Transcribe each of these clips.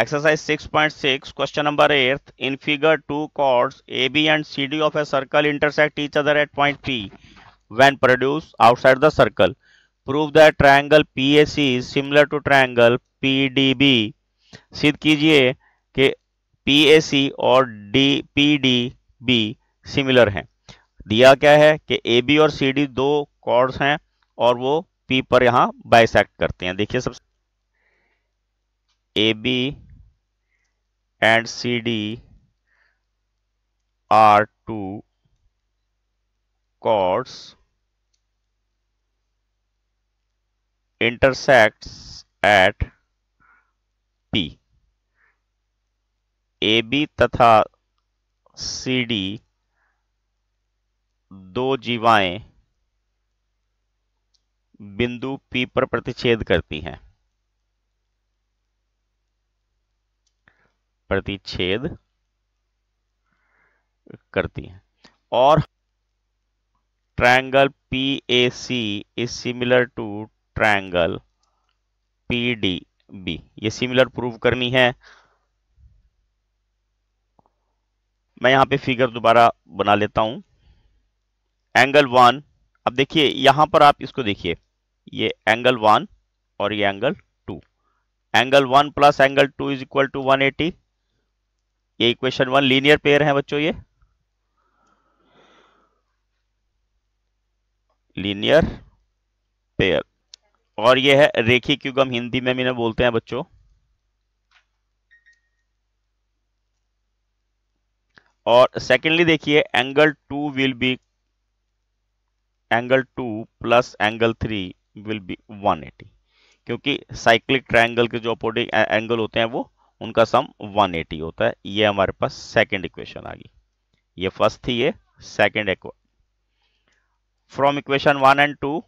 Exercise 6.6 question number eight in figure two chords A B and C D of a circle intersect each other at point P when produced outside the circle prove that triangle PAC similar to triangle PDB सिद्ध कीजिए कि PAC और D PDB similar हैं दिया क्या है कि A B और सी डी दो कॉर्ड्स हैं और वो पी पर यहाँ बाइसेक्ट करते हैं देखिए सबसे A B and CD are two chords intersects at P. AB तथा CD दो जीवाएं बिंदु P पर प्रतिच्छेद करती हैं प्रतिच्छेद करती है और triangle P A C is similar to triangle P D B ये सिमिलर प्रूव करनी है मैं यहां पे फिगर दोबारा बना लेता हूं एंगल वन अब देखिए यहां पर आप इसको देखिए ये एंगल वन और ये angle two angle one plus angle two is equal to one eighty ये इक्वेशन वन लीनियर पेयर है बच्चों ये लीनियर पेयर और ये है रेखी क्यूगम हिंदी में मैंने बोलते हैं बच्चों और सेकेंडली देखिए angle two will be angle two plus angle three will be 180 क्योंकि साइक्लिक ट्रायंगल के जो अपोजिट एंगल होते हैं वो उनका सम 180 होता है ये हमारे पास सेकंड इक्वेशन आ गई ये फर्स्ट थी ये second from equation one and two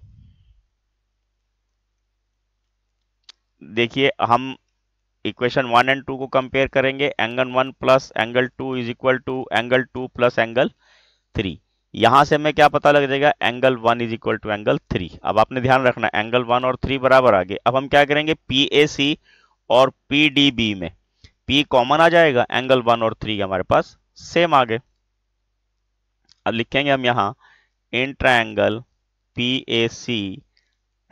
देखिए हम इक्वेशन वन एंड टू को कंपेयर करेंगे angle one plus angle two is equal to angle two plus angle three यहां से हमें क्या पता लग जाएगा angle one is equal to angle three अब आपने ध्यान रखना एंगल वन और थ्री बराबर आ गए अब हम क्या करेंगे पी ए सी और पी में पी कॉमन आ जाएगा एंगल वन और थ्री हमारे पास सेम आ गए अब लिखेंगे हम यहां in triangle P A C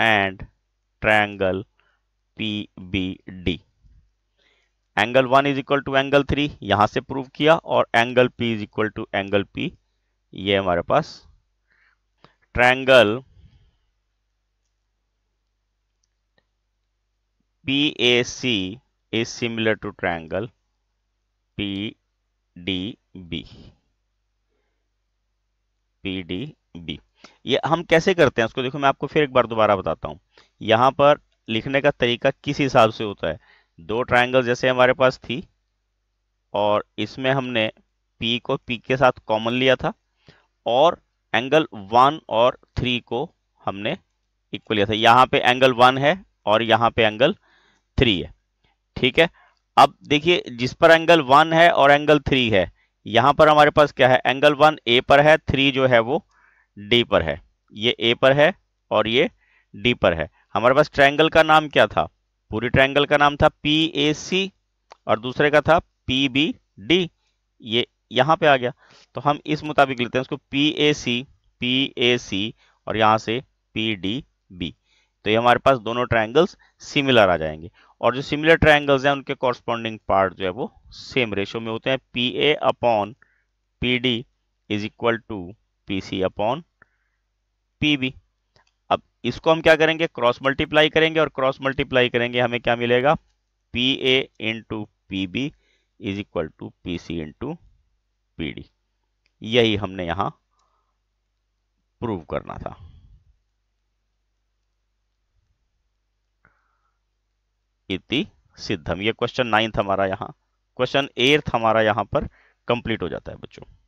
and triangle P B D angle one is equal to angle three यहां से प्रूव किया और angle P is equal to angle P ये हमारे पास triangle P A C is similar to triangle PDB PDB ये हम कैसे करते हैं उसको देखो मैं आपको फिर एक बार दोबारा बताता हूं यहां पर लिखने का तरीका किस हिसाब से होता है दो ट्राइंगल जैसे हमारे पास थी और इसमें हमने P को P के साथ कॉमन लिया था और एंगल वन और थ्री को हमने इक्वल लिया था यहां पे एंगल वन है और यहां पे एंगल थ्री है ठीक है अब देखिए जिस पर एंगल वन है और एंगल थ्री है यहां पर हमारे पास क्या है एंगल वन ए पर है थ्री जो है वो डी पर है ये ए पर है और ये डी पर है हमारे पास ट्रायंगल का नाम क्या था पूरी ट्रायंगल का नाम था पी ए सी और दूसरे का था पी बी डी ये यहां पे आ गया तो हम इस मुताबिक लेते हैं इसको P A C P A सी और यहां से पी डी बी तो ये हमारे पास दोनों ट्राइंगल्स सिमिलर आ जाएंगे और जो सिमिलर ट्राइंगल्स हैं उनके कॉरस्पॉन्डिंग पार्ट जो है वो सेम रेशो में होते हैं P A upon P D is equal to P C upon P B अब इसको हम क्या करेंगे क्रॉस मल्टीप्लाई करेंगे और क्रॉस मल्टीप्लाई करेंगे हमें क्या मिलेगा P A into P B is equal to P C into P D यही हमने यहां प्रूव करना था इति सिद्धम ये क्वेश्चन नाइन्थ हमारा यहाँ क्वेश्चन एर्थ हमारा यहाँ पर कंप्लीट हो जाता है बच्चों